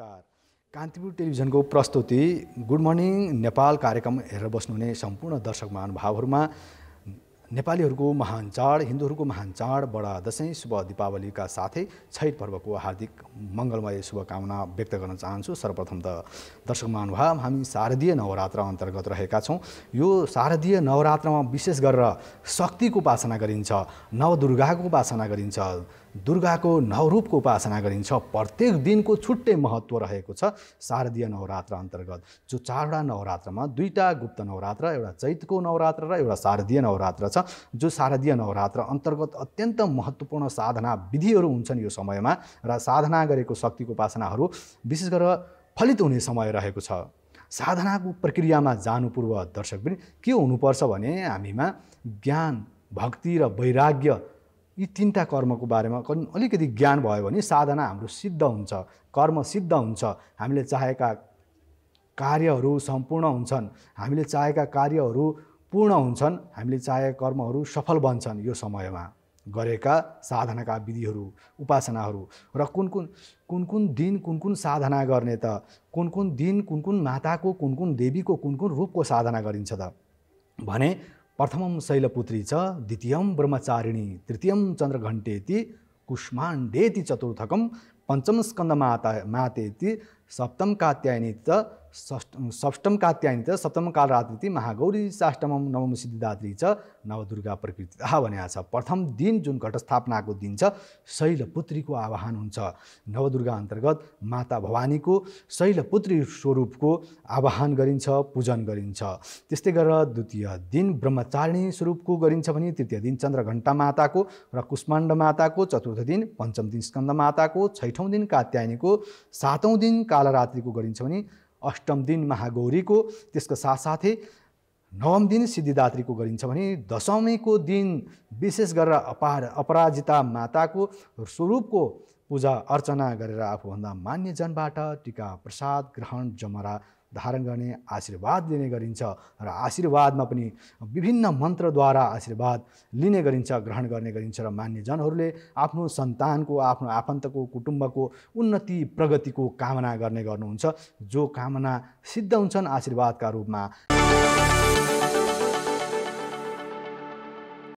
नमस्कार कान्तिपुर टेलिभिजनको प्रस्तुति गुड मर्निङ नेपाल कार्यक्रम हेरेर बस्नुहुने सम्पूर्ण दर्शक महानुभावहरूमा नेपालीहरूको महान चाड हिन्दूहरूको महान चाड बडा दसैँ शुभ दिपावलीका साथै छैठ पर्वको हार्दिक मङ्गलमय शुभकामना व्यक्त गर्न चाहन्छु सर्वप्रथम त दर्शक महानुभाव हामी शारदीय नवरात्र अन्तर्गत रहेका छौँ यो शारदीय नवरात्रमा विशेष गरेर शक्तिको उपासना गरिन्छ नवदुर्गाको उपासना गरिन्छ दुर्गाको नवरूपको उपासना गरिन्छ प्रत्येक दिनको छुट्टै महत्त्व रहेको छ शारदीय नवरात्र अन्तर्गत जो चारवटा नवरात्रमा दुईवटा गुप्त नवरात्र एउटा चैतको नवरात्र र एउटा शारदीय नवरात्र छ जो शारदीय नवरात्र अन्तर्गत अत्यन्त महत्त्वपूर्ण साधना विधिहरू हुन्छन् यो समयमा र साधना गरेको शक्तिको उपासनाहरू विशेष गरेर फलित हुने समय रहेको छ साधनाको प्रक्रियामा जानुपूर्व दर्शक पनि के हुनुपर्छ भने हामीमा ज्ञान भक्ति र वैराग्य यी तिनवटा कर्मको बारेमा अलिकति ज्ञान भयो भने साधना हाम्रो सिद्ध हुन्छ कर्म सिद्ध हुन्छ हामीले चाहेका कार्यहरू सम्पूर्ण हुन्छन् हामीले चाहेका कार्यहरू पूर्ण हुन्छन् हामीले चाहेका कर्महरू सफल बन्छन् यो समयमा गरेका साधनाका विधिहरू उपासनाहरू र कुन कुन कुन कुन दिन कुन कुन साधना गर्ने त कुन कुन दिन कुन कुन माताको कुन कुन देवीको कुन कुन रूपको साधना गरिन्छ त भने प्रथमम शैलपुत्री च द्वितीयम ब्रह्मचारिणी तृतीयम चन्द्रघण्टेति कुष्माण्डेति चतुर्थकम् पञ्चम स्कन्दमा माता मातेति सप्तम कात्यायनी त सप्तम कात्यायनी त सप्तम कालरात्रि महागौरी साष्टम नवम सिद्धिदात्री छ नवदुर्गा प्रकृति आ भनेको छ प्रथम दिन जुन घटस्थापनाको दिन छ शैलपुत्रीको आह्वान हुन्छ नवदुर्गा अन्तर्गत माता भवानीको शैलपुत्री स्वरूपको आह्वान गरिन्छ पूजन गरिन्छ त्यस्तै गरेर द्वितीय दिन ब्रह्मचारिणी स्वरूपको गरिन्छ भने तृतीय दिन चन्द्रघण्टा माताको र कुष्माण्ड माताको चतुर्थ दिन पञ्चम दिन स्कन्द माताको छैठ छैठौँ दिन कात्यायनीको सातौँ दिन कालरात्रिको गरिन्छ भने अष्टम दिन महागौरीको त्यसको साथसाथै नवम दिन सिद्धिदात्रीको गरिन्छ भने दशमीको दिन विशेष गरेर अपार अपराजिता माताको स्वरूपको पूजा अर्चना गरेर आफूभन्दा मान्यजनबाट टिका प्रसाद ग्रहण जमरा धारण गर्ने आशीर्वाद लिने गरिन्छ र आशीर्वादमा पनि विभिन्न मन्त्रद्वारा आशीर्वाद लिने गरिन्छ ग्रहण गर्ने गरिन्छ र मान्यजनहरूले आफ्नो सन्तानको आफ्नो आफन्तको कुटुम्बको उन्नति प्रगतिको कामना गर्ने गर्नुहुन्छ जो कामना सिद्ध हुन्छन् आशीर्वादका रूपमा